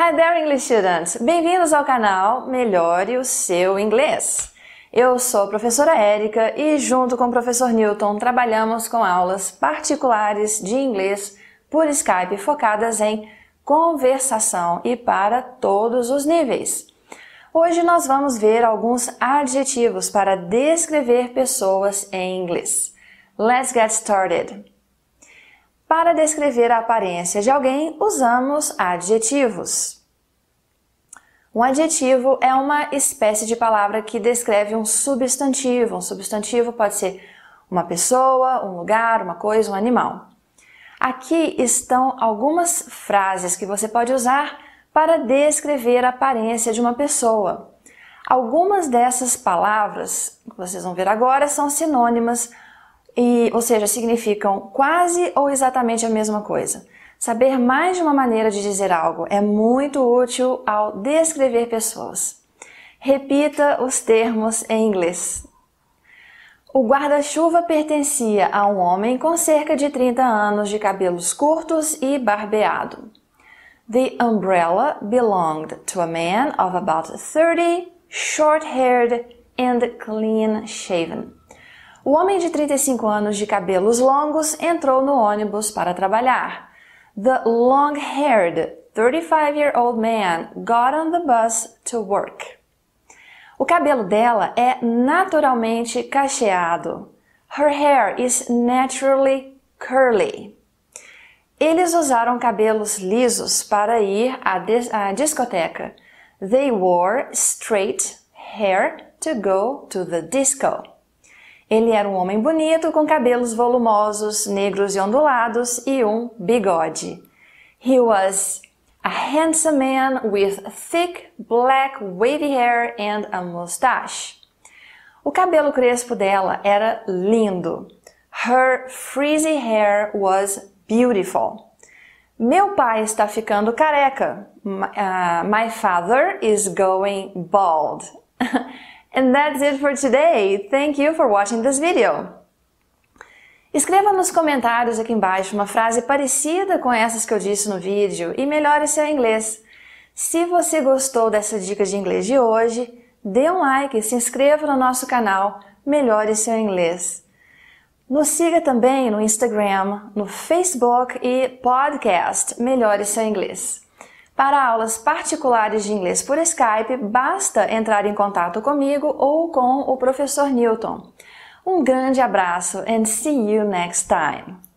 Hi there, English students! Bem-vindos ao canal Melhore o Seu Inglês. Eu sou a professora Érica e, junto com o professor Newton, trabalhamos com aulas particulares de inglês por Skype focadas em conversação e para todos os níveis. Hoje nós vamos ver alguns adjetivos para descrever pessoas em inglês. Let's get started! Para descrever a aparência de alguém, usamos adjetivos. Um adjetivo é uma espécie de palavra que descreve um substantivo. Um substantivo pode ser uma pessoa, um lugar, uma coisa, um animal. Aqui estão algumas frases que você pode usar para descrever a aparência de uma pessoa. Algumas dessas palavras, que vocês vão ver agora, são sinônimas e, ou seja, significam quase ou exatamente a mesma coisa. Saber mais de uma maneira de dizer algo é muito útil ao descrever pessoas. Repita os termos em inglês. O guarda-chuva pertencia a um homem com cerca de 30 anos de cabelos curtos e barbeado. The umbrella belonged to a man of about 30, short-haired and clean-shaven. O homem de 35 anos de cabelos longos entrou no ônibus para trabalhar. The long-haired 35-year-old man got on the bus to work. O cabelo dela é naturalmente cacheado. Her hair is naturally curly. Eles usaram cabelos lisos para ir à, dis à discoteca. They wore straight hair to go to the disco. Ele era um homem bonito, com cabelos volumosos, negros e ondulados e um bigode. He was a handsome man with thick black wavy hair and a mustache. O cabelo crespo dela era lindo. Her frizzy hair was beautiful. Meu pai está ficando careca. My, uh, ah, my father is going bald. And that's it for today. Thank you for watching this video. Escreva nos comentários aqui embaixo uma frase parecida com essas que eu disse no vídeo e melhore seu inglês. Se você gostou dessa dica de inglês de hoje, dê um like, se inscreva no nosso canal, melhore seu inglês. Nos siga também no Instagram, no Facebook e podcast Melhore Seu Inglês. Para aulas particulares de inglês por Skype, basta entrar em contato comigo ou com o professor Newton. Um grande abraço and see you next time!